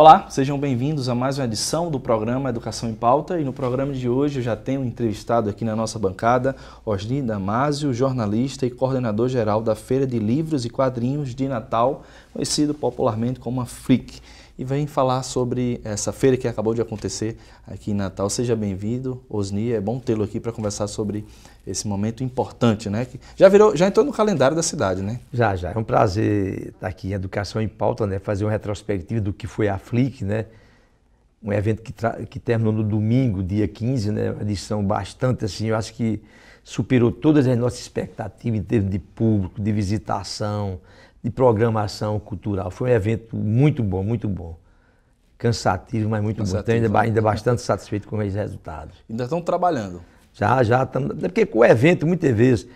Olá, sejam bem-vindos a mais uma edição do programa Educação em Pauta e no programa de hoje eu já tenho entrevistado aqui na nossa bancada Osni Damásio, jornalista e coordenador geral da Feira de Livros e Quadrinhos de Natal, conhecido popularmente como a FLIC e vem falar sobre essa feira que acabou de acontecer aqui em Natal. Seja bem-vindo, Osni, é bom tê-lo aqui para conversar sobre esse momento importante, né? Que já virou, já entrou no calendário da cidade, né? Já, já. É um prazer estar aqui em Educação em Pauta, né? Fazer uma retrospectiva do que foi a Flic, né? Um evento que, que terminou no domingo, dia 15, né? Uma edição bastante, assim, eu acho que superou todas as nossas expectativas em termos de público, de visitação, de programação cultural. Foi um evento muito bom, muito bom. Cansativo, mas muito Cansativo, bom. Estou ainda, ainda bastante satisfeito com os resultados. Ainda estão trabalhando? Já, já. Tamo, porque com o evento, muitas vezes,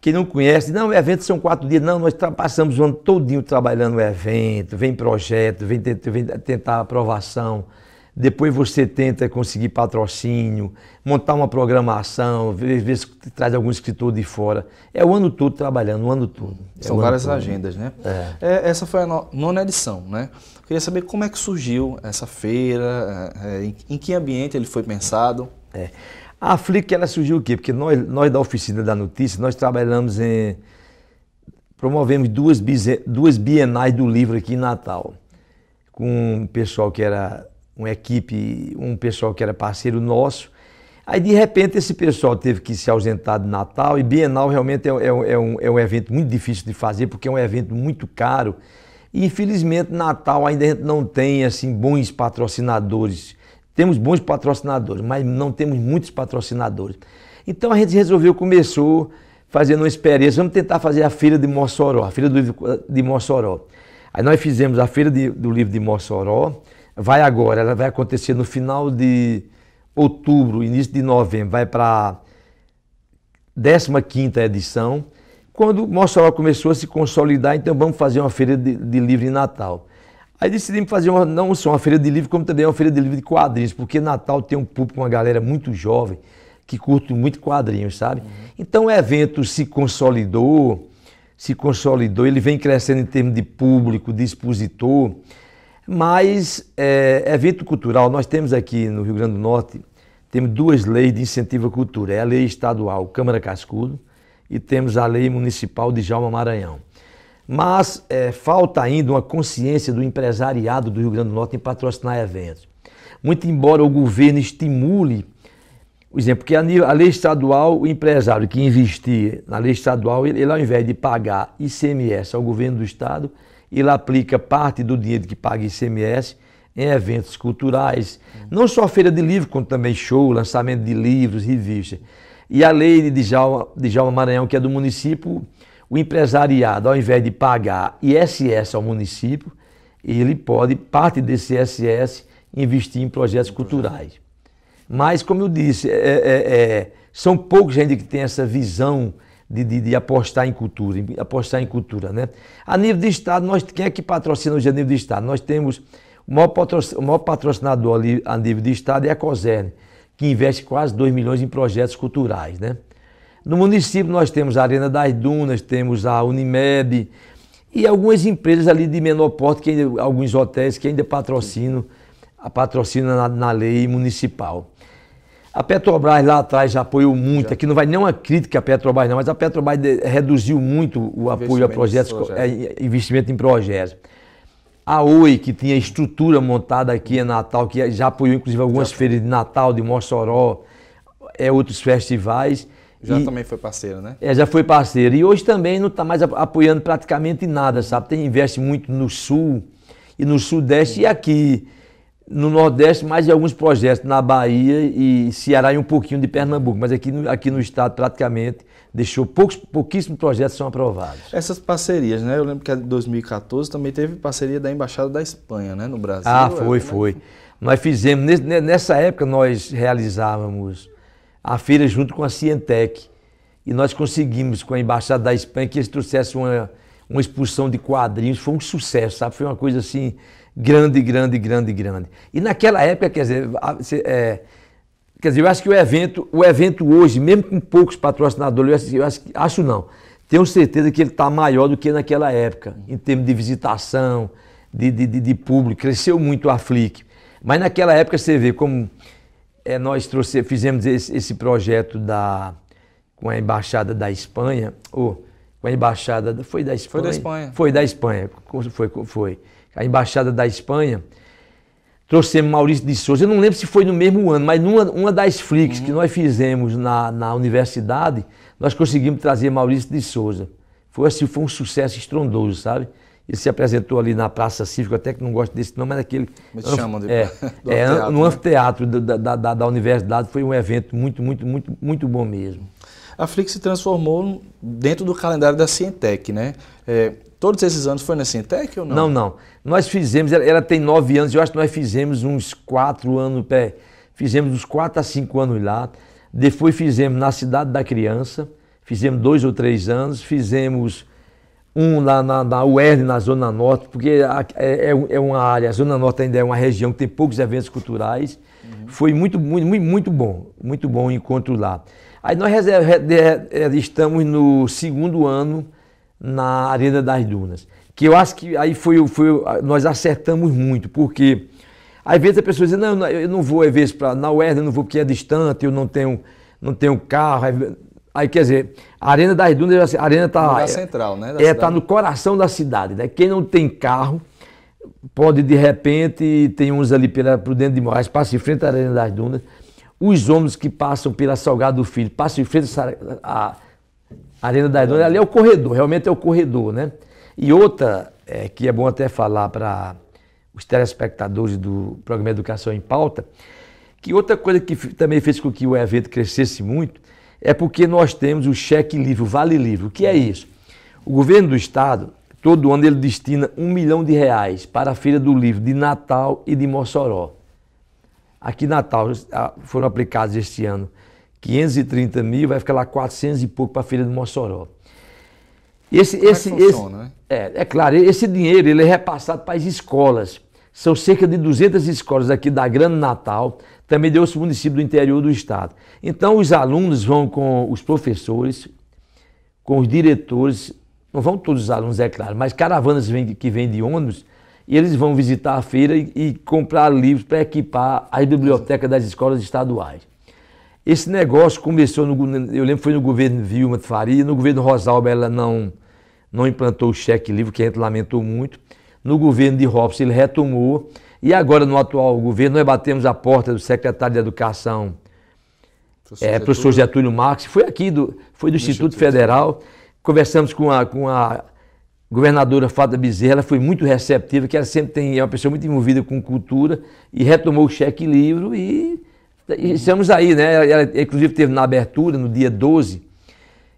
quem não conhece, não, o evento são quatro dias. Não, nós passamos o ano todinho trabalhando o evento, vem projeto, vem, vem tentar aprovação depois você tenta conseguir patrocínio, montar uma programação, ver, ver se traz algum escritor de fora. É o ano todo trabalhando, o ano todo. É São ano várias todo. agendas, né? É. É, essa foi a nona edição, né? Eu queria saber como é que surgiu essa feira, é, é, em, em, que ambiente ele foi pensado. É. A Flick, ela surgiu o quê? Porque nós, nós da Oficina da Notícia, nós trabalhamos em... Promovemos duas, duas bienais do livro aqui em Natal, com o pessoal que era uma equipe, um pessoal que era parceiro nosso. Aí, de repente, esse pessoal teve que se ausentar de Natal e Bienal realmente é, é, é, um, é um evento muito difícil de fazer, porque é um evento muito caro. E, infelizmente, Natal ainda a gente não tem assim, bons patrocinadores. Temos bons patrocinadores, mas não temos muitos patrocinadores. Então a gente resolveu, começou fazendo uma experiência, vamos tentar fazer a Feira de Mossoró, a Feira do Livro de Mossoró. Aí nós fizemos a Feira de, do Livro de Mossoró, vai agora, ela vai acontecer no final de outubro, início de novembro, vai para a 15 edição. Quando Mossoró começou a se consolidar, então vamos fazer uma feira de, de livro em Natal. Aí decidimos fazer uma, não só uma feira de livro, como também uma feira de livro de quadrinhos, porque Natal tem um público, uma galera muito jovem, que curte muito quadrinhos, sabe? Uhum. Então o evento se consolidou, se consolidou, ele vem crescendo em termos de público, de expositor. Mas é, é, evento cultural, nós temos aqui no Rio Grande do Norte, temos duas leis de incentivo à cultura. É a lei estadual Câmara Cascudo e temos a lei municipal de Jalma Maranhão. Mas é, falta ainda uma consciência do empresariado do Rio Grande do Norte em patrocinar eventos. Muito embora o governo estimule, por exemplo, que a, a lei estadual, o empresário que investir na lei estadual, ele, ele ao invés de pagar ICMS ao governo do estado, e lá aplica parte do dinheiro que paga ICMS em eventos culturais, não só feira de livro, como também show, lançamento de livros, revistas. E a lei de Djalma, Djalma Maranhão, que é do município, o empresariado, ao invés de pagar ISS ao município, ele pode, parte desse ISS, investir em projetos culturais. Mas, como eu disse, é, é, é, são poucos ainda que têm essa visão de, de, de, apostar em cultura, apostar em cultura, né? A nível de estado, nós quem é que patrocina hoje a nível de estado? Nós temos o maior, patrocinador, o maior patrocinador ali a nível de estado é a COSERN, que investe quase 2 milhões em projetos culturais, né? No município nós temos a Arena das Dunas, temos a Unimed e algumas empresas ali de menor porte, que ainda, alguns hotéis que ainda patrocinam, patrocinam na, na lei municipal. A Petrobras lá atrás já apoiou muito, já. aqui não vai uma crítica à Petrobras não, mas a Petrobras reduziu muito o apoio a projetos, é, é, investimento em projetos. A Oi, que tinha estrutura montada aqui em Natal, que já apoiou inclusive algumas já. feiras de Natal, de Mossoró, é, outros festivais. Já e, também foi parceiro, né? É, já foi parceiro. E hoje também não está mais apoiando praticamente nada, sabe? Tem, investe muito no Sul e no Sudeste Sim. e aqui no Nordeste, mais de alguns projetos na Bahia e Ceará e um pouquinho de Pernambuco, mas aqui no, aqui no estado praticamente deixou poucos, pouquíssimos projetos são aprovados. Essas parcerias, né? Eu lembro que em 2014 também teve parceria da Embaixada da Espanha, né, no Brasil. Ah, foi, é, foi. Né? Nós fizemos, né, nessa época nós realizávamos a feira junto com a Cientec e nós conseguimos com a Embaixada da Espanha que eles trouxessem uma, uma expulsão de quadrinhos, foi um sucesso, sabe? Foi uma coisa assim grande, grande, grande, grande. E naquela época, quer dizer, é, quer dizer, eu acho que o evento, o evento hoje, mesmo com poucos patrocinadores, eu acho, acho não, tenho certeza que ele está maior do que naquela época, em termos de visitação, de, de, de, de público, cresceu muito a Flick. Mas naquela época você vê como é, nós trouxe, fizemos esse, esse, projeto da, com a Embaixada da Espanha, ou com a Embaixada, foi da Espanha? Foi da Espanha. Foi da Espanha, foi. foi a embaixada da Espanha, trouxemos Maurício de Souza. Eu não lembro se foi no mesmo ano, mas numa uma das Flix uhum. que nós fizemos na, na universidade, nós conseguimos trazer Maurício de Souza. Foi assim, foi um sucesso estrondoso, sabe? Ele se apresentou ali na Praça Cívica, até que não gosto desse nome, mas naquele. Me chamam de... é, do é, anfiteatro, no né? anfiteatro da, da, da, da universidade. Foi um evento muito, muito, muito, muito bom mesmo a Flix se transformou dentro do calendário da Cientec, né? É, Todos esses anos foi na Sintec ou não? Não, não. Nós fizemos, ela, ela tem nove anos, eu acho que nós fizemos uns quatro anos, pé, fizemos uns quatro a cinco anos lá. Depois fizemos na Cidade da Criança, fizemos dois ou três anos, fizemos um lá na, na UERN, na Zona Norte, porque é, é, é, uma área, a Zona Norte ainda é uma região que tem poucos eventos culturais. Uhum. Foi muito, muito, muito, muito bom, muito bom o encontro lá. Aí nós estamos no segundo ano na Arena das Dunas. Que eu acho que aí foi, foi nós acertamos muito, porque às vezes a pessoa diz, não, eu não vou, às vezes, pra, na uerd eu não vou porque é distante, eu não tenho, não tenho carro. Aí, quer dizer, a Arena das Dunas, a Arena está... É, central, né? é, está no coração da cidade, né? Quem não tem carro pode, de repente, tem uns ali pela, por dentro de Moraes, passa em frente à Arena das Dunas, os homens que passam pela Salgado do Filho, passam em frente a Arena das Dunas, ali é o corredor, realmente é o corredor, né? E outra, é, que é bom até falar para os telespectadores do programa Educação em Pauta, que outra coisa que também fez com que o evento crescesse muito é porque nós temos o cheque livre, o vale livre. O que é isso? O governo do estado, todo ano, ele destina um milhão de reais para a Feira do Livro de Natal e de Mossoró. Aqui em Natal foram aplicados este ano 530 mil, vai ficar lá 400 e pouco para a Feira de Mossoró. Esse, Como é esse, é, funciona, esse né? é, é claro, esse dinheiro ele é repassado para as escolas. São cerca de 200 escolas aqui da Grande Natal, também de outros municípios do interior do estado. Então, os alunos vão com os professores, com os diretores, não vão todos os alunos, é claro, mas caravanas que vêm de ônibus, e eles vão visitar a feira e, e comprar livros para equipar as bibliotecas das escolas estaduais. Esse negócio começou, no, eu lembro foi no governo Vilma Faria, no governo Rosalba ela não, não implantou o cheque livre, que a gente lamentou muito. No governo de Robson ele retomou, e agora no atual governo nós batemos a porta do secretário de Educação, professor, é, professor Getúlio Marques, foi aqui, do, foi do, do Instituto, Instituto, Federal, conversamos com a, com a governadora Fata Bezerra, ela foi muito receptiva, que ela sempre tem, é uma pessoa muito envolvida com cultura, e retomou o cheque livre e Estamos aí, né? Ela, inclusive, teve na abertura, no dia 12,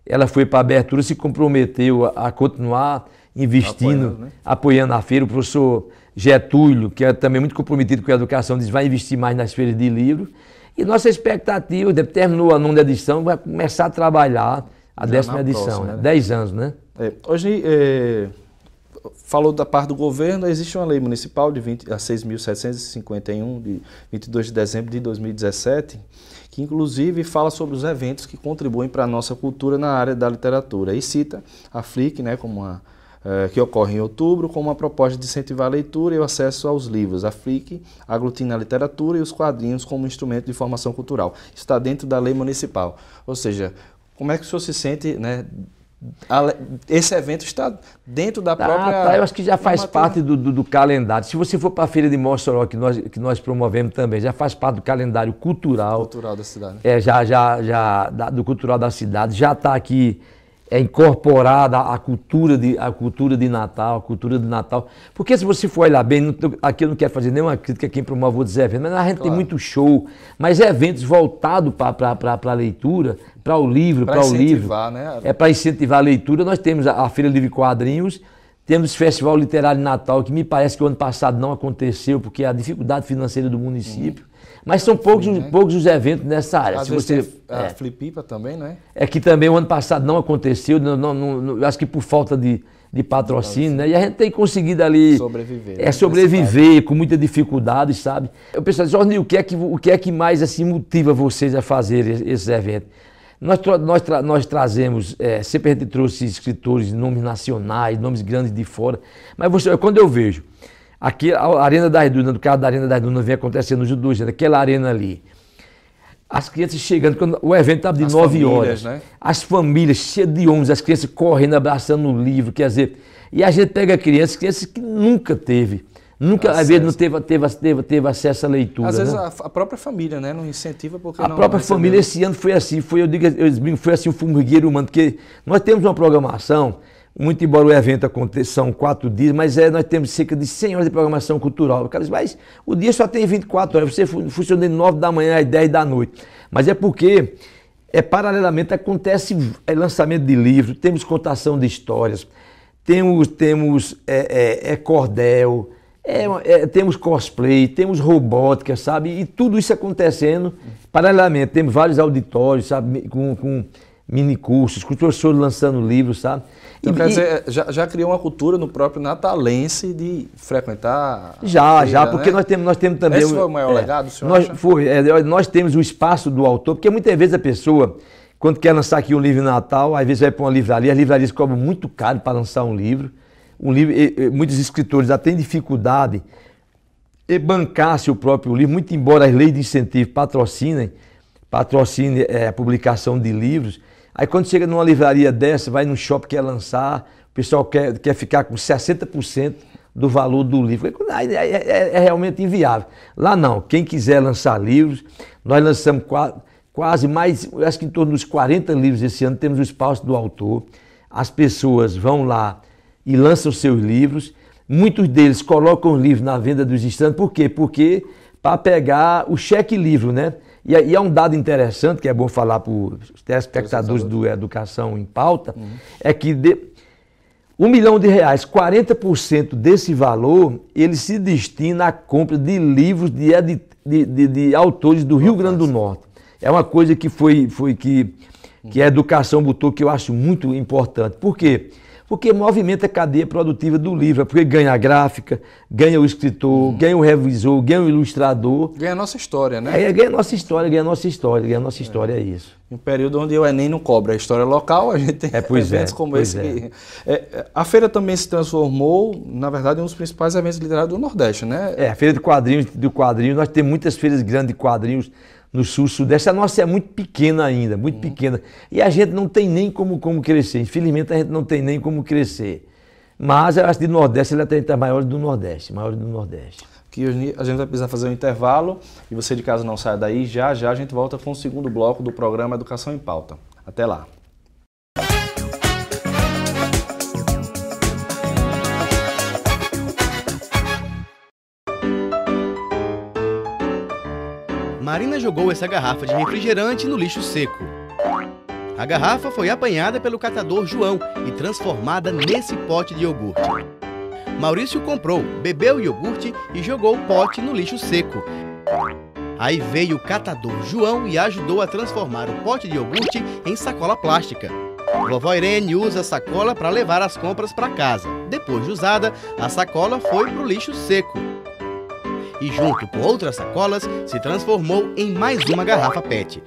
ela foi para a abertura, se comprometeu a, a continuar investindo, apoiando, né? apoiando, a feira. O professor Getúlio, que é também muito comprometido com a educação, diz vai investir mais nas feiras de livro. E nossa expectativa, terminou a nona edição, vai começar a trabalhar a décima edição, próxima, né? né? anos, né? É, hoje, é falou da parte do governo, existe uma lei municipal de 20, a 6.751, de 22 de dezembro de 2017, que inclusive fala sobre os eventos que contribuem para a nossa cultura na área da literatura. E cita a FLIC, né, como uma, eh, que ocorre em outubro, como uma proposta de incentivar a leitura e o acesso aos livros. A FLIC aglutina a literatura e os quadrinhos como instrumento de formação cultural. Está dentro da lei municipal. Ou seja, como é que o senhor se sente né, esse evento está dentro da tá, própria. Ah, tá. Eu acho que já faz parte do, do, do, calendário. Se você for para a Feira de Mossoró, que nós, que nós promovemos também, já faz parte do calendário cultural. Cultural da cidade. É, já, já, já, da, do cultural da cidade. Já está aqui é incorporada à cultura de à cultura de Natal, à cultura de Natal. Porque se você for olhar bem, não, aqui eu não quero fazer nenhuma crítica quem promove os eventos, mas a gente claro. tem muito show, mas eventos voltados para a leitura, para o livro, para o livro. Né? É para incentivar a leitura. Nós temos a, a Feira Livre Quadrinhos, temos o Festival Literário Natal, que me parece que o ano passado não aconteceu, porque a dificuldade financeira do município. Hum. Mas são poucos, Sim, né? poucos os eventos nessa área. Às Se você, a é, flipipa também, né? É que também o ano passado não aconteceu, não, não, não, eu acho que por falta de, de patrocínio, né? E a gente tem conseguido ali sobreviver. É né? sobreviver com muita dificuldade, sabe? Eu pensava, Jorge, o que é que o que é que mais assim motiva vocês a fazer esses eventos? Nós, tra nós, tra nós trazemos, é, sempre a gente trouxe escritores, nomes nacionais, nomes grandes de fora, mas você, quando eu vejo Aqui, a Arena das Dunas, do caso da Arena das Dunas, vem acontecendo nos dois aquela arena ali. As crianças chegando, quando o evento estava de as 9 horas. Né? As famílias cheias de homens, as crianças correndo, abraçando o livro, quer dizer. E a gente pega crianças, crianças que nunca teve. Nunca, acesso. às vezes, não teve, teve, teve, teve acesso à leitura. Às né? vezes a, a, própria família, né? Não incentiva porque a não. A própria família esse ano foi assim, foi, eu digo, eu digo foi assim o formigueiro humano, porque nós temos uma programação muito embora o evento aconteça, são quatro dias, mas é, nós temos cerca de 100 horas de programação cultural. O cara diz, mas o dia só tem 24 horas, você funciona de 9 da manhã às 10 da noite. Mas é porque, é paralelamente, acontece é, lançamento de livros, temos contação de histórias, temos, temos é, é, é cordel, é, é, temos cosplay, temos robótica, sabe? E tudo isso acontecendo paralelamente. Temos vários auditórios, sabe? com, com mini cursos, com o professor lançando livros, sabe? Então, quer dizer, já, já, criou uma cultura no próprio natalense de frequentar. Já, já, porque né? nós, temos, nós temos também. Esse foi o maior é, legado, senhor? Nós, acha? Foi, é, nós temos o espaço do autor, porque muitas vezes a pessoa, quando quer lançar aqui um livro em Natal, às vezes vai para uma livraria, as livrarias cobram muito caro para lançar um livro. Um livro e, muitos escritores já têm dificuldade em bancar seu próprio livro, muito embora as leis de incentivo patrocinem, é, a publicação de livros Aí quando chega numa livraria dessa, vai num shopping que quer lançar, o pessoal quer, quer ficar com 60% do valor do livro. é, é, é, realmente inviável. Lá não, quem quiser lançar livros, nós lançamos quase, quase mais, acho que em torno dos 40 livros esse ano, temos o espaço do autor. As pessoas vão lá e lançam seus livros. Muitos deles colocam o livro na venda dos instantes. por quê? Porque para pegar o cheque livro, né? E, e é um dado interessante, que é bom falar para os telespectadores do Educação em Pauta, uhum. é que de, um milhão de reais, 40% desse valor, ele se destina à compra de livros de, de, de, de autores do Rio Grande do Norte. É uma coisa que foi, foi que, que a educação botou que eu acho muito importante. Por quê? porque movimenta a cadeia produtiva do livro, é porque ganha a gráfica, ganha o escritor, hum. ganha o revisor, ganha o ilustrador. Ganha a nossa história, né? É, ganha a nossa história, ganha a nossa história, ganha a nossa história, é, é isso. Em um período onde o Enem não cobra a história local, a gente tem é, pois é, eventos é, como pois esse. É. é. a feira também se transformou, na verdade, em um dos principais eventos literários do Nordeste, né? É, a feira de quadrinhos, De quadrinhos nós temos muitas feiras grandes de quadrinhos no sul-sudeste. A nossa é muito pequena ainda, muito uhum. pequena. E a gente não tem nem como, como crescer. Infelizmente, a gente não tem nem como crescer. Mas eu acho que do Nordeste ela tem tá maior do Nordeste, maior do Nordeste. Aqui a gente vai precisar fazer um intervalo e você de casa não saia daí. Já já a gente volta com o segundo bloco do programa Educação em Pauta. Até lá. Marina jogou essa garrafa de refrigerante no lixo seco. A garrafa foi apanhada pelo catador João e transformada nesse pote de iogurte. Maurício comprou, bebeu o iogurte e jogou o pote no lixo seco. Aí veio o catador João e ajudou a transformar o pote de iogurte em sacola plástica. Vovó Irene usa a sacola para levar as compras para casa. Depois de usada, a sacola foi para o lixo seco e, junto com outras sacolas, se transformou em mais uma garrafa PET.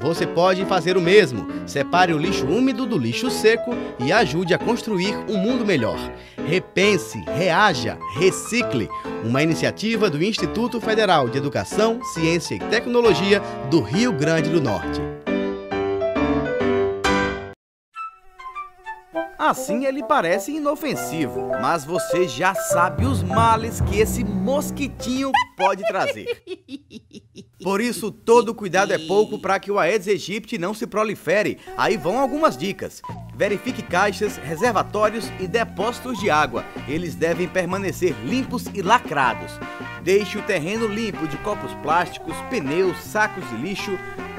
Você pode fazer o mesmo. Separe o lixo úmido do lixo seco e ajude a construir um mundo melhor. Repense, reaja, recicle. Uma iniciativa do Instituto Federal de Educação, Ciência e Tecnologia do Rio Grande do Norte. Assim ele parece inofensivo, mas você já sabe os males que esse mosquitinho pode trazer. Por isso, todo cuidado é pouco para que o Aedes aegypti não se prolifere. Aí vão algumas dicas. Verifique caixas, reservatórios e depósitos de água. Eles devem permanecer limpos e lacrados. Deixe o terreno limpo de copos plásticos, pneus, sacos de lixo,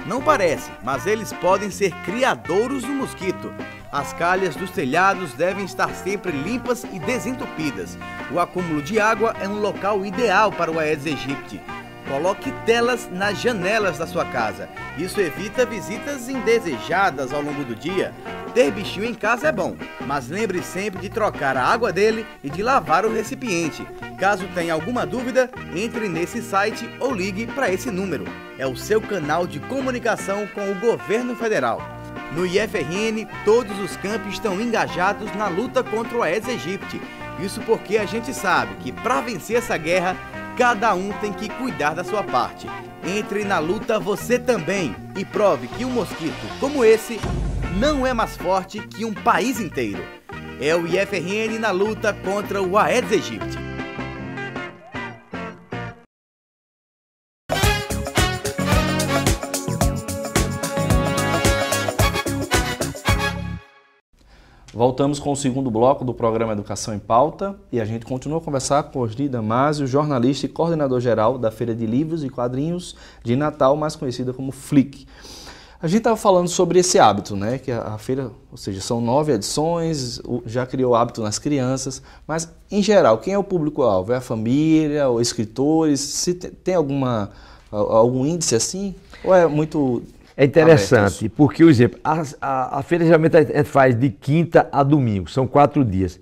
não parece, mas eles podem ser criadouros do mosquito. As calhas dos telhados devem estar sempre limpas e desentupidas. O acúmulo de água é um local ideal para o Aedes aegypti. Coloque telas nas janelas da sua casa. Isso evita visitas indesejadas ao longo do dia. Ter bichinho em casa é bom, mas lembre sempre de trocar a água dele e de lavar o recipiente. Caso tenha alguma dúvida, entre nesse site ou ligue para esse número. É o seu canal de comunicação com o governo federal. No IFRN, todos os campos estão engajados na luta contra o Aedes aegypti. Isso porque a gente sabe que para vencer essa guerra Cada um tem que cuidar da sua parte. Entre na luta você também e prove que um mosquito como esse não é mais forte que um país inteiro. É o IFRN na luta contra o Aedes aegypti. Voltamos com o segundo bloco do programa Educação em Pauta e a gente continua a conversar com Osni Damásio, jornalista e coordenador-geral da Feira de Livros e Quadrinhos de Natal, mais conhecida como FLIC. A gente estava falando sobre esse hábito, né? Que a, a, feira, ou seja, são nove edições, o, já criou hábito nas crianças, mas em geral, quem é o público-alvo? É a família, ou escritores? Se te, tem alguma, algum índice assim? Ou é muito é interessante, porque, por exemplo, a, a, a, feira geralmente a gente faz de quinta a domingo, são quatro dias.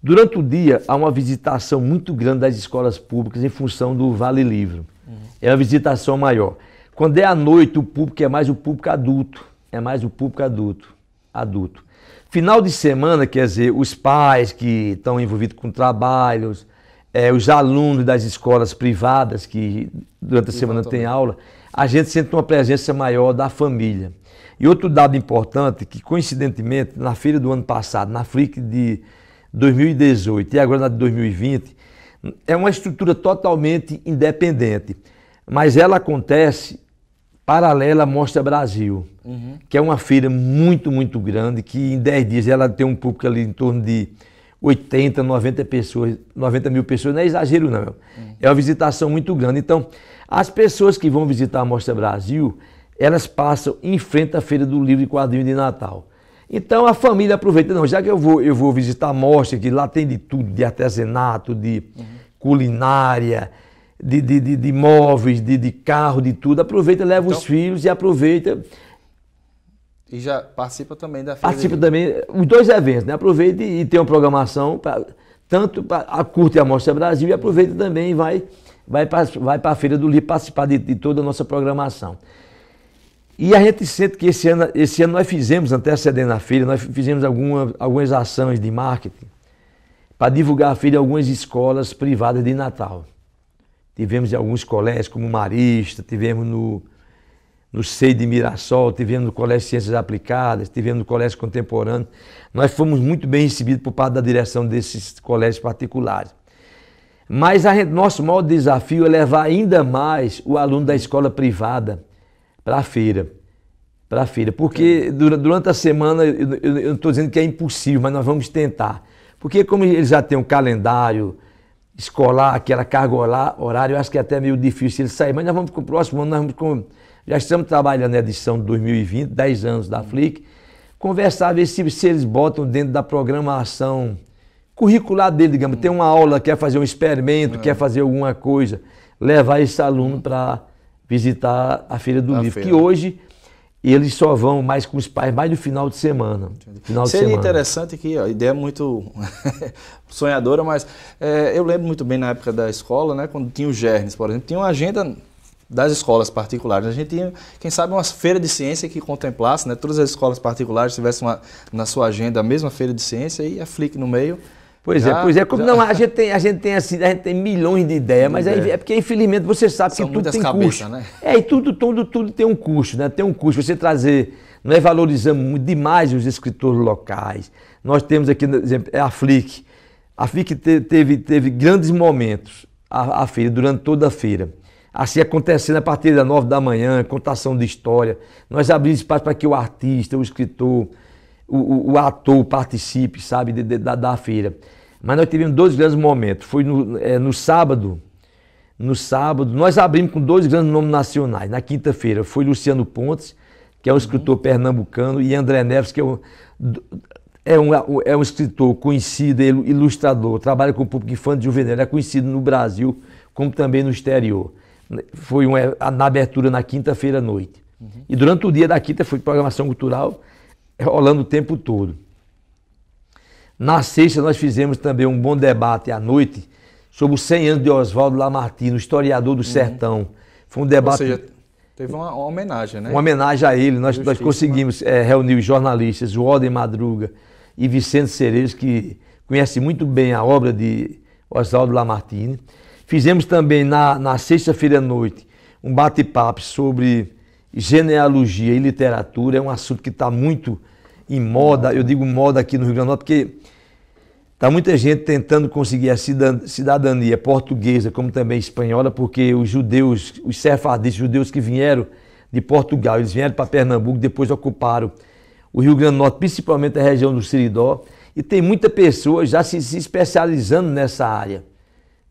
Durante o dia, há uma visitação muito grande das escolas públicas em função do Vale Livro. Uhum. É uma visitação maior. Quando é à noite, o público é mais o público adulto. É mais o público adulto. Adulto. Final de semana, quer dizer, os pais que estão envolvidos com trabalhos, é, os alunos das escolas privadas que durante a e semana têm aula a gente sente uma presença maior da família. E outro dado importante, que coincidentemente, na feira do ano passado, na FRIC de 2018 e agora na de 2020, é uma estrutura totalmente independente, mas ela acontece paralela à Mostra Brasil, uhum. que é uma feira muito, muito grande, que em 10 dias ela tem um público ali em torno de 80, 90 pessoas, 90 mil pessoas, não é exagero não, é uma visitação muito grande. Então, as pessoas que vão visitar a Mostra Brasil, elas passam em frente à Feira do Livro e Quadrinho de Natal. Então a família aproveita, não, já que eu vou, eu vou visitar a Mostra, que lá tem de tudo, de artesanato, de uhum. culinária, de, de, de, de, móveis, de, de carro, de tudo, aproveita, leva então... os filhos e aproveita e já participa também da feira. Participa também, os dois eventos, né? Aproveita e, tem uma programação, pra, tanto para a curta e a Mostra Brasil, e aproveita também e vai, vai para vai a Feira do Livro participar de, de, toda a nossa programação. E a gente sente que esse ano, esse ano nós fizemos, antecedendo a feira, nós fizemos alguma, algumas ações de marketing para divulgar a feira em algumas escolas privadas de Natal. Tivemos em alguns colégios, como Marista, tivemos no, no SEI de Mirassol, estivemos no Colégio de Ciências Aplicadas, estivemos no Colégio Contemporâneo. Nós fomos muito bem recebidos por parte da direção desses colégios particulares. Mas a gente, nosso maior desafio é levar ainda mais o aluno da escola privada para a feira. Para a feira. Porque durante a semana, eu, não estou dizendo que é impossível, mas nós vamos tentar. Porque como ele já tem um calendário escolar, aquela carga horária, eu acho que é até meio difícil ele sair. Mas nós vamos para o próximo ano, nós vamos já estamos trabalhando na edição de 2020, 10 anos da Flick, conversar, ver se, se eles botam dentro da programação curricular dele, digamos, tem uma aula, quer fazer um experimento, é. quer fazer alguma coisa, levar esse aluno para visitar a Feira do a Livro, feira. que hoje eles só vão mais com os pais mais no final de semana. Final Seria de semana. interessante que, a ideia é muito sonhadora, mas é, eu lembro muito bem na época da escola, né, quando tinha o Gernes, por exemplo, tinha uma agenda das escolas particulares. A gente tinha, quem sabe, uma feira de ciência que contemplasse, né? todas as escolas particulares tivessem uma, na sua agenda a mesma feira de ciência e a Flick no meio. Pois é, já, é, pois é. Como, Não, a gente tem, a gente tem assim, a gente tem milhões de ideias, mas é, é porque infelizmente você sabe São que tudo tem cabeça, custo. Né? É, e tudo, tudo, tudo tem um custo, né? Tem um custo. Você trazer, nós valorizamos demais os escritores locais. Nós temos aqui, por exemplo, é a Flick. A FIC teve, teve grandes momentos, a, a feira, durante toda a feira assim acontecendo a partir das nove da manhã, contação de história. Nós abrimos espaço para que o artista, o escritor, o, o, o ator participe, sabe, de, de, da, da feira. Mas nós tivemos dois grandes momentos. Foi no, é, no sábado, no sábado, nós abrimos com dois grandes nomes nacionais. Na quinta-feira foi Luciano Pontes, que é um uhum. escritor pernambucano, e André Neves, que é um, é, é um, é um escritor conhecido, ilustrador, trabalha com o público infantil e juvenil, é conhecido no Brasil como também no exterior foi um, é, na abertura na quinta-feira à noite. Uhum. E durante o dia da quinta foi programação cultural rolando o tempo todo. Na sexta nós fizemos também um bom debate à noite sobre os 100 anos de Oswaldo Lamartino, historiador do uhum. sertão. Foi um debate... Ou seja, teve uma, uma homenagem, né? Uma homenagem a ele. Nós, nós né? conseguimos é, reunir os jornalistas, o Odem Madruga e Vicente Cereiros, que conhece muito bem a obra de Oswaldo Lamartine. Fizemos também na, na sexta-feira à noite um bate-papo sobre genealogia e literatura. É um assunto que está muito em moda, eu digo moda aqui no Rio Grande do Norte, porque está muita gente tentando conseguir a cidadania portuguesa, como também espanhola, porque os judeus, os sefardistas, judeus que vieram de Portugal, eles vieram para Pernambuco, depois ocuparam o Rio Grande do Norte, principalmente a região do Siridó, e tem muita pessoa já se, se especializando nessa área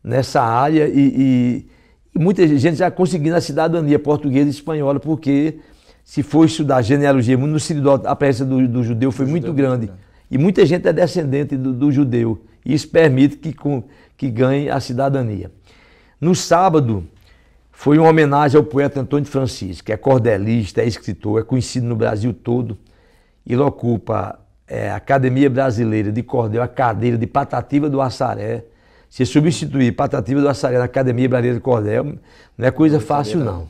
nessa área e, e, e muita gente já conseguindo a cidadania portuguesa e espanhola, porque se for estudar genealogia, no Siridó a presença do, do judeu foi do muito judeu, grande. E muita gente é descendente do, do judeu. E isso permite que, com, que ganhe a cidadania. No sábado, foi uma homenagem ao poeta Antônio Francisco, que é cordelista, é escritor, é conhecido no Brasil todo. Ele ocupa é, a Academia Brasileira de Cordel, a cadeira de Patativa do Assaré, se substituir Patativa do Açaí na Academia Brasileira de Cordel, não é coisa fácil, não.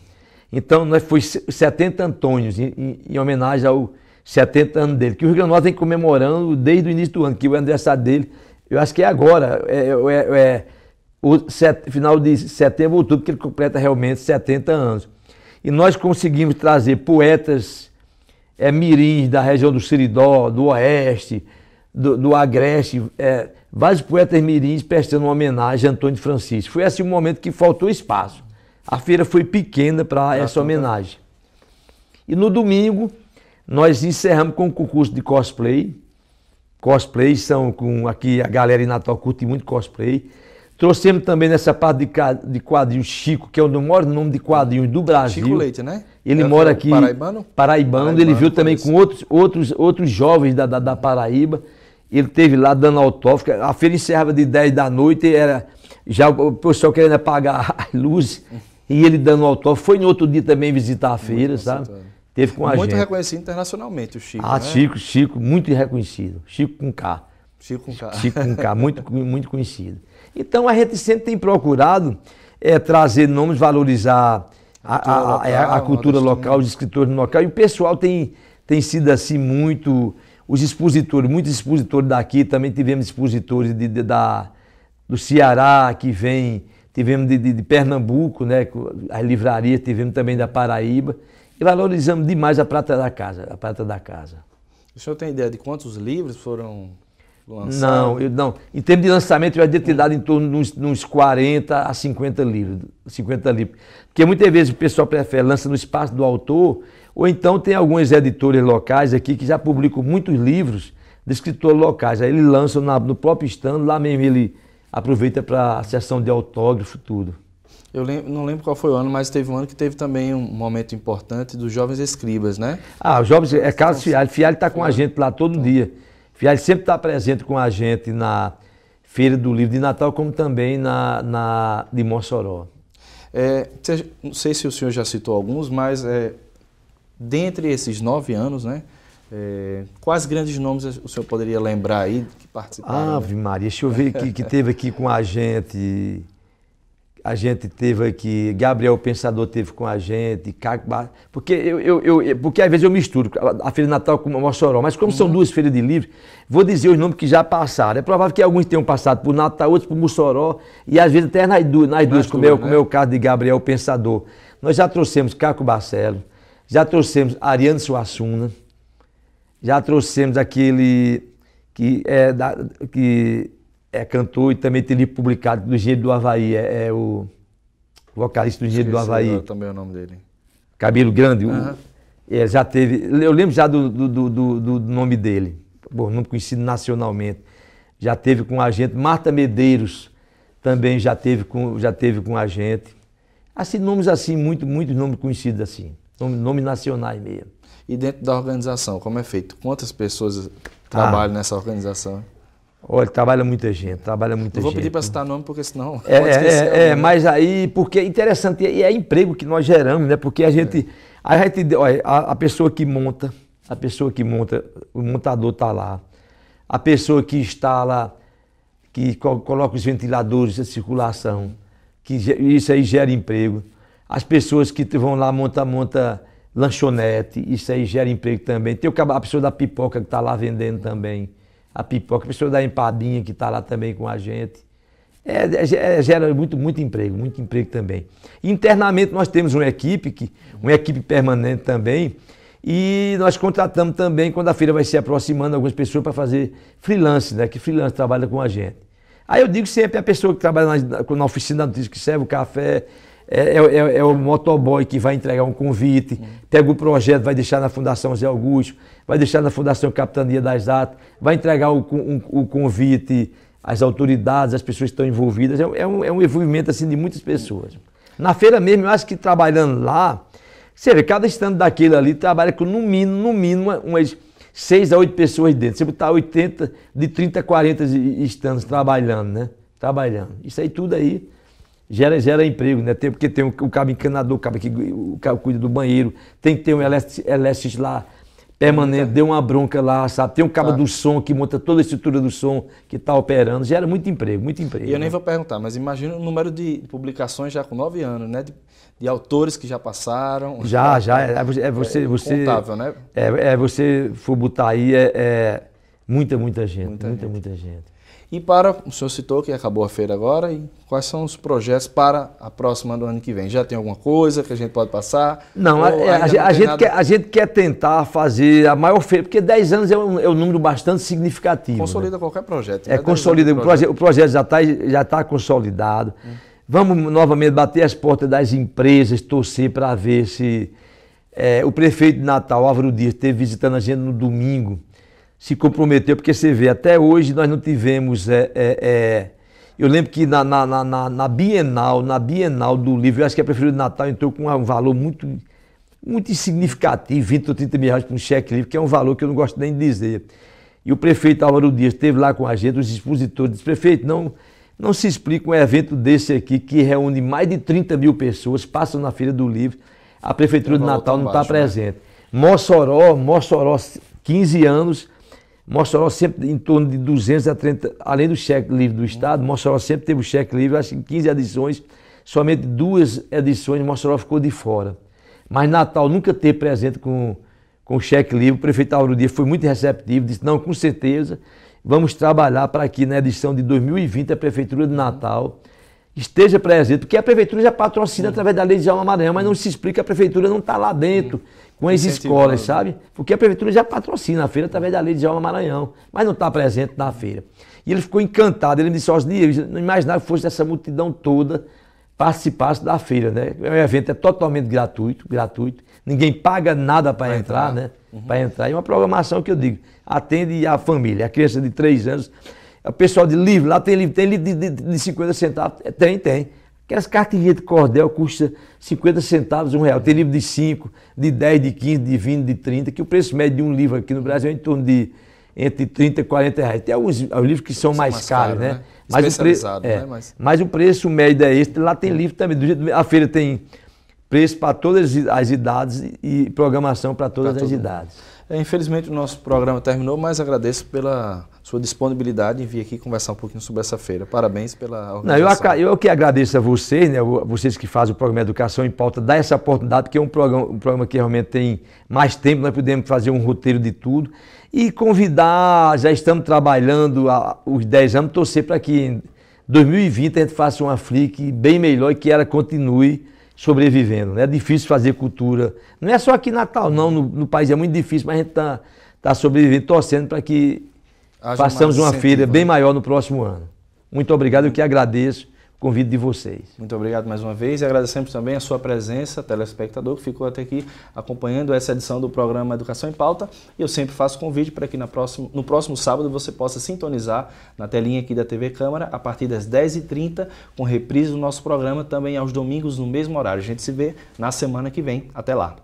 Então, nós foi 70 Antônios, em, em homenagem ao 70 anos dele, que o Rio Grande do Norte vem comemorando desde o início do ano, que o aniversário dele, eu acho que é agora, é, é, é o set, final de setembro, outubro, que ele completa realmente 70 anos. E nós conseguimos trazer poetas é, mirins da região do Siridó, do Oeste, do, do Agreste, é, vários poetas mirins prestando uma homenagem a Antônio Francisco. Foi assim um momento que faltou espaço. A feira foi pequena para essa homenagem. E no domingo, nós encerramos com um concurso de cosplay. Cosplay são com aqui a galera em Natal curte muito cosplay. Trouxemos também nessa parte de, de quadrinhos Chico, que é o maior nome de quadrinhos do Brasil. Chico Leite, né? Ele é mora é aqui. Paraibano? Paraibano. Paraibano ele viu também com outros, outros, outros jovens da, da, da Paraíba. Ele teve lá dando autógrafo. A feira encerrava de 10 da noite, era já o pessoal querendo apagar as luzes. E ele dando autógrafo. Foi no outro dia também visitar a feira, muito sabe? Teve com a muito gente. Muito reconhecido internacionalmente o Chico. Ah, né? Chico, Chico, muito reconhecido. Chico com K. Chico com K. Chico com K, muito, muito conhecido. Então a gente sempre tem procurado é, trazer nomes, valorizar a, a, a, a cultura né? local, os escritores no local. E o pessoal tem, tem sido assim muito os expositores, muitos expositores daqui, também tivemos expositores de, de da, do Ceará que vem, tivemos de, de, de Pernambuco, né, a livraria, tivemos também da Paraíba, e valorizamos demais a prata da casa, a prata da casa. O senhor tem ideia de quantos livros foram lançados? Não, eu, não. Em termos de lançamento, eu devia ter dado em torno de uns, uns 40 a 50 livros, 50 livros. Porque muitas vezes o pessoal prefere lança no espaço do autor ou então tem algumas editoras locais aqui que já publicam muitos livros de escritores locais. Aí ele lança no próprio stand, lá mesmo ele aproveita para a sessão de autógrafo, tudo. Eu lembro, não lembro qual foi o ano, mas teve um ano que teve também um momento importante dos jovens escribas, né? Ah, os jovens, é Carlos então, Fialho. Fialho está com a gente lá todo então. dia. Fialho sempre está presente com a gente na Feira do Livro de Natal, como também na, na de Mossoró. É, não sei se o senhor já citou alguns, mas é, Dentre esses nove anos, né? É, quais grandes nomes o senhor poderia lembrar aí que participaram? Né? Ave Maria, deixa eu ver que, que teve aqui com a gente. A gente teve aqui, Gabriel Pensador teve com a gente, porque eu, eu, eu porque às vezes eu misturo a Feira de Natal com o Mossoró, mas como são uhum. duas feiras de livro, vou dizer os nomes que já passaram. É provável que alguns tenham passado por Natal, outros por Mossoró, e às vezes até nas duas, nas duas, duas como, né? é o caso de Gabriel Pensador. Nós já trouxemos Caco Barcelo, já trouxemos Ariane Suassuna, já trouxemos aquele que é, da, que é cantor e também tem livro publicado do gênero do Havaí, é, é o vocalista do gênero do Havaí. também é o nome dele. Cabelo grande. Uhum. O, é, já teve. Eu lembro já do, do, do, do nome dele. Bom, nome conhecido nacionalmente. Já teve com a gente. Marta Medeiros também já teve com, já teve com a gente. Assim, nomes assim, muito, muitos nomes conhecidos assim nome, nome nacionais mesmo. E dentro da organização, como é feito? Quantas pessoas ah. trabalham ah. nessa organização? Olha, trabalha muita gente, trabalha muita Não vou gente. Vou pedir para citar nome, porque senão. É, é, é, mas aí, porque é interessante, e é emprego que nós geramos, né? Porque a é. gente. É. A, gente olha, a, a, pessoa que monta, a pessoa que monta, o montador está lá, a pessoa que instala, que coloca os ventiladores, a circulação, que isso aí gera emprego. As pessoas que vão lá, monta, monta lanchonete, isso aí gera emprego também. Tem a pessoa da pipoca que está lá vendendo também. A pipoca, a pessoa da empadinha que está lá também com a gente. É, é, é, gera muito, muito emprego, muito emprego também. Internamente nós temos uma equipe, que, uma equipe permanente também, e nós contratamos também, quando a feira vai se aproximando, algumas pessoas para fazer freelance, né? Que freelance trabalha com a gente. Aí eu digo sempre a pessoa que trabalha na, na oficina do que serve o café, é, é, é, é, o motoboy que vai entregar um convite, pega o projeto, vai deixar na Fundação Zé Augusto, vai deixar na Fundação Capitania das Artes, vai entregar o, um, o convite às autoridades, às pessoas que estão envolvidas. É, é, um, é um envolvimento assim, de muitas pessoas. Na feira mesmo, eu acho que trabalhando lá, você vê, cada estando daquele ali trabalha com no mínimo, no mínimo, umas 6 a 8 pessoas dentro. Você botar 80, de 30 a 40 estandos trabalhando, né? Trabalhando. Isso aí tudo aí gera, gera emprego, né? Tem, porque tem o, o cabo encanador, o cabo que o cabo cuida do banheiro, tem que ter um elétrico lá permanente, Eita. deu uma bronca lá, sabe? Tem um cabo tá. do som que monta toda a estrutura do som que está operando, gera muito emprego, muito emprego. E eu né? nem vou perguntar, mas imagina o número de publicações já com nove anos, né? De, de autores que já passaram. Já, é, já. É, é você, é, é você, contável, né? É, é, você for botar aí, é, é muita, muita gente. Muita, muita gente. Muita, muita gente. E para, o senhor citou que acabou a feira agora, e quais são os projetos para a próxima do ano que vem? Já tem alguma coisa que a gente pode passar? Não, a, é, a, não a, gente quer, a, gente quer, tentar fazer a maior feira, porque 10 anos é um, é um número bastante significativo. Né? Consolida né? qualquer projeto. É, né? consolida, o projeto, o projeto já está já tá consolidado. Hum. Vamos novamente bater as portas das empresas, torcer para ver se... É, o prefeito de Natal, Álvaro Dias, esteve visitando a gente no domingo, se comprometeu, porque você vê, até hoje nós não tivemos. É, é, é, eu lembro que na, na, na, na, Bienal, na Bienal do livro, eu acho que a Prefeitura de Natal entrou com um valor muito, muito insignificativo, 20 ou 30 mil reais para um cheque livre, que é um valor que eu não gosto nem de dizer. E o prefeito Álvaro Dias esteve lá com a gente, os expositores, disse, prefeito, não, não se explica um evento desse aqui que reúne mais de 30 mil pessoas, passam na Feira do Livro, a Prefeitura é de Natal não está né? presente. Né? Mossoró, Mossoró, 15 anos, Mossoró sempre em torno de 200 a 30, além do cheque livre do Estado, Mossoró sempre teve o cheque livre, acho que em 15 edições, somente duas edições Mossoró ficou de fora. Mas Natal nunca teve presente com, com cheque livre, o prefeito Auro Dias foi muito receptivo, disse, não, com certeza, vamos trabalhar para que na edição de 2020 a Prefeitura de Natal esteja presente, porque a Prefeitura já patrocina através da Lei de Alma Amarela, mas não se explica, a Prefeitura não está lá dentro com as escolas, sabe? Porque a prefeitura já patrocina a feira através da lei de Alma Maranhão, mas não está presente na feira. E ele ficou encantado, ele me disse, Osni, eu não imaginava que fosse essa multidão toda participasse da feira, né? O é evento é totalmente gratuito, gratuito, ninguém paga nada para entrar, entrar, né? Uhum. Para entrar. E uma programação que eu digo, atende a família, a criança de 3 anos, o pessoal de livro, lá tem livro, tem livro de, de, de 50 centavos, é, tem, tem. Aquelas cartinhas de cordel custa 50 centavos, um real. Tem livro de 5, de 10, de 15, de 20, de 30, que o preço médio de um livro aqui no Brasil é em torno de entre 30 e 40 reais. Tem alguns, alguns livros que são, mais, mais caros, caro, né? né? Mas, o pre... é, né? Mas... mas o preço médio é esse. Lá tem é. livro também. Do jeito... A feira tem preço para todas as idades e programação para todas pra as todo. idades. É, infelizmente o nosso programa terminou, mas agradeço pela sua disponibilidade em vir aqui conversar um pouquinho sobre essa feira. Parabéns pela organização. Não, eu, eu que agradeço a vocês, né, vocês que fazem o programa Educação em Pauta, dar essa oportunidade, porque é um programa, um programa que realmente tem mais tempo, nós podemos fazer um roteiro de tudo. E convidar, já estamos trabalhando há, os 10 anos, torcer para que em 2020 a gente faça uma FLIC bem melhor e que ela continue sobrevivendo. Né? É difícil fazer cultura. Não é só aqui em Natal, não. No, no país é muito difícil, mas a gente está tá sobrevivendo, torcendo para que Haja façamos uma feira bem né? maior no próximo ano. Muito obrigado, eu que agradeço convite de vocês. Muito obrigado mais uma vez e agradecemos também a sua presença, telespectador, que ficou até aqui acompanhando essa edição do programa Educação em Pauta. E eu sempre faço convite para que na próxima, no próximo sábado você possa sintonizar na telinha aqui da TV Câmara a partir das 10h30 com reprise do nosso programa também aos domingos no mesmo horário. A gente se vê na semana que vem. Até lá!